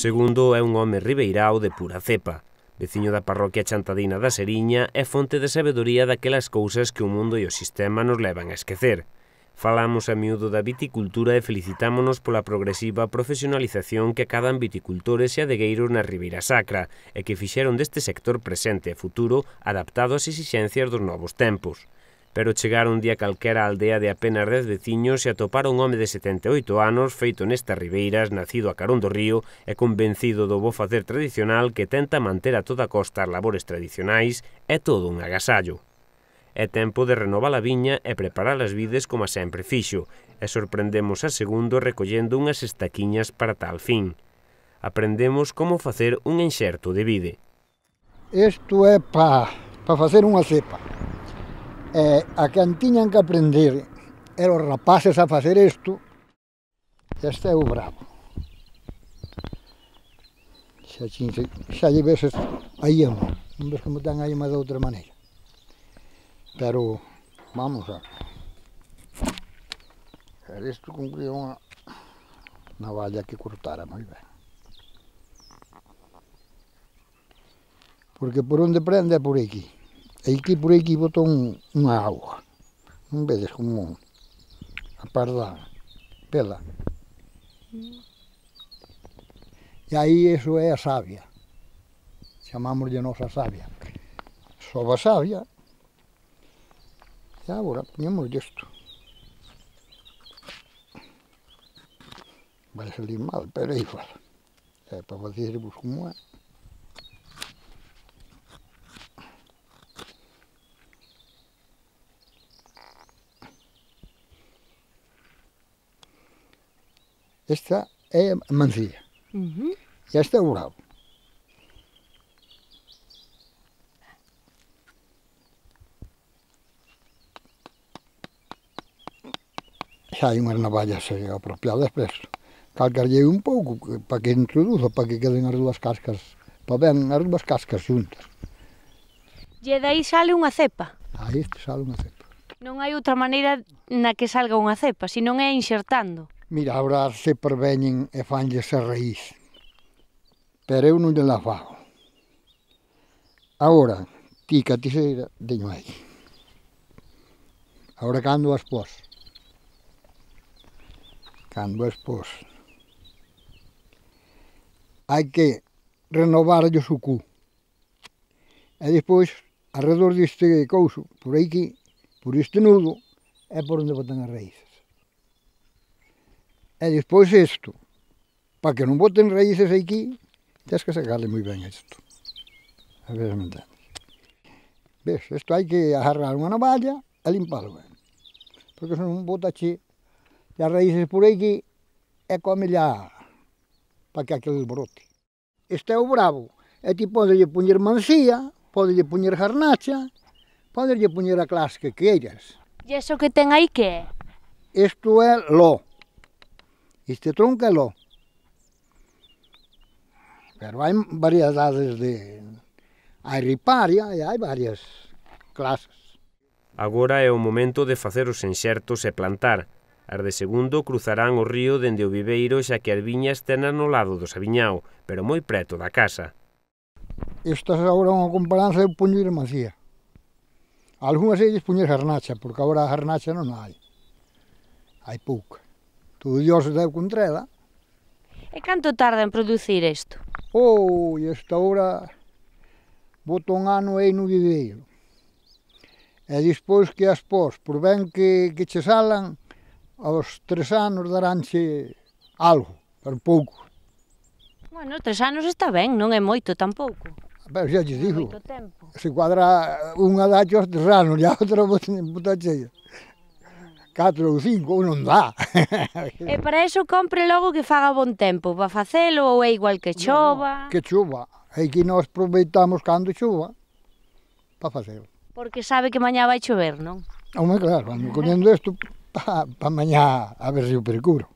Segundo é un home ribeirao de pura cepa, veciño da parroquia Chantadina da Seriña e fonte de sabedoría daquelas cousas que o mundo e o sistema nos levan a esquecer. Falamos a miúdo da viticultura e felicitámonos pola progresiva profesionalización que acadan viticultores e adegueiros na Ribeira Sacra e que fixeron deste sector presente e futuro adaptado ás exixencias dos novos tempos. Pero chegaron un día calquera á aldea de apenas dez veciños e atoparon un home de 78 anos feito nestas ribeiras, nacido a Carón do Río e convencido do bo facer tradicional que tenta manter a toda costa as labores tradicionais, é todo un agasallo. É tempo de renovar a viña e preparar as vides como sempre fixo, e sorprendemos a segundo recollendo unhas estaquiñas para tal fin. Aprendemos como facer un enxerto de vide. Isto é para pa facer unha cepa. Eh, a quen tiñan que aprender eran os rapaces a facer isto, este é o bravo. Xa, xa, xa lle ves a iema, non ves como ten aí iema de outra maneira. Pero, vamos a... Isto que unha navalla que cortara moi ben. Porque por onde prende é por aquí. E aquí por aquí botou unha auga. Non vedes como a parda pela. E aí eso é a savia. Chamámoslle nosa savia. Soba savia. E agora poñemos isto. Vai salir mal, pero é igual. É para facervos como é. Esta é a mancía. Uh mhm. -huh. E esta é o bravo. xa hai unhas navallas apropiadas, pero calcarlle un pouco para que introduza, para que queden as dúas cascas, para ben as dúas cascas xuntas. E dai sale unha cepa? Aí sale unha cepa. Non hai outra maneira na que salga unha cepa, se non é enxertando. Mira, agora se perveñen e fanlles a raíz. Pero eu non lle la fago. Agora, ti caticeira, deño aí. Agora cando as pos. Cando as pos. Hai que renovar o cu. E despois, alrededor deste couso, por aquí, por este nudo, é por onde botan as raíz. E despois isto, para que non boten raíces aquí, tens que sacarle moi ben isto. A ver se me entendes. Ves, isto hai que agarrar unha navalla e limpalo ben. Porque senón bota che as raíces por aquí e come lá, para que aquel brote. Este é o bravo. E ti lle puñer podes lle puñer jarnacha, lle puñer a clase que queiras. E iso que ten aí que é? Isto é lo este trúnquelo. Pero hay variedades de... hay riparia e hai varias clases. Agora é o momento de facer os enxertos e plantar. As de segundo cruzarán o río dende o viveiro xa que as viñas tenan no lado do Sabiñao, pero moi preto da casa. Esta é agora unha comparanza puño puñer macía. Algúnas ellas puñer jarnacha, porque agora a jarnacha non hai. Hai pouca todo estudiosos da Contrela. E canto tarda en producir isto? Oh, esta hora boto un ano aí no viveiro. E dispois que as pós, por ben que, que che salan, aos tres anos daránche algo, pero pouco. Bueno, tres anos está ben, non é moito tampouco. Pero xa lle digo, se cuadra unha dacho aos tres anos e a outra botache 4 ou 5, non dá. e para iso compre logo que faga bon tempo, va facelo ou é igual que chova? No, que chova, é que nos aproveitamos cando chova pa facelo. Porque sabe que mañá vai chover, non? Home, claro, ando coñendo isto pa, pa mañá a ver se o percuro.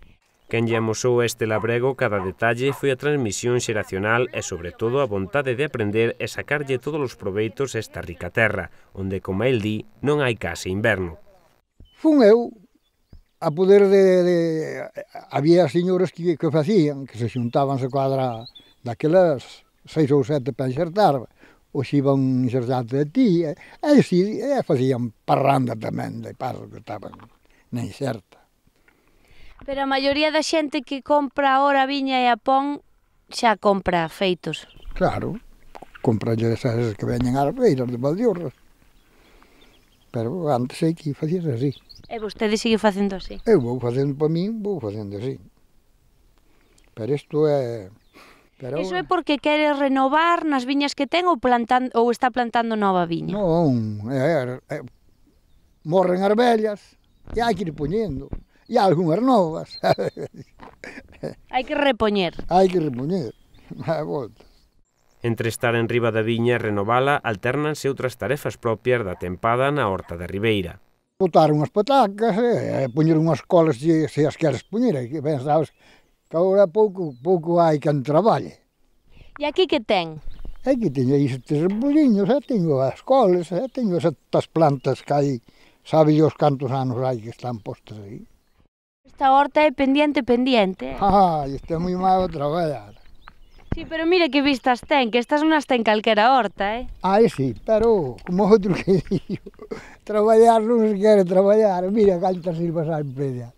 Quen lle amosou este labrego cada detalle foi a transmisión xeracional e, sobre todo, a vontade de aprender e sacarlle todos os proveitos a esta rica terra, onde, como el di, non hai case inverno. Fun eu a poder de, de había señoras que, que facían, que se xuntábanse cuadra daquelas seis ou sete para enxertar, xe iban enxertarte de ti, e, e, si, e facían parranda tamén de paso que estaban na enxerta. Pero a maioría da xente que compra ahora viña e a pon xa compra feitos. Claro, compra esas que veñen ás feiras de Valdiorras. Pero antes sei que facías así. E vostede sigue facendo así? Eu vou facendo para min, vou facendo así. Pero isto é... Pero... Iso é porque quere renovar nas viñas que ten ou, plantan, ou está plantando nova viña? Non, é, é, morren as vellas e hai que ir poñendo. E algunhas novas. hai que repoñer. Hai que repoñer. A volta. Entre estar en riba da viña e renovala, alternanse outras tarefas propias da tempada na Horta de Ribeira botar unhas patacas e, eh, poñer unhas colas se, se as queres poñer, que ben sabes que agora pouco, pouco hai que traballe. E aquí que ten? Aquí teño estes bolinhos, e teño as coles, e teño estas plantas que hai, sabe os cantos anos hai que están postas aí. Esta horta é pendiente, pendiente. Ah, está moi mal traballar. Sí, pero mira que vistas ten, que estas unas ten calquera horta, eh? Aí sí, pero como outro que digo, traballar non se quere traballar, mira cantas silvas hai preda.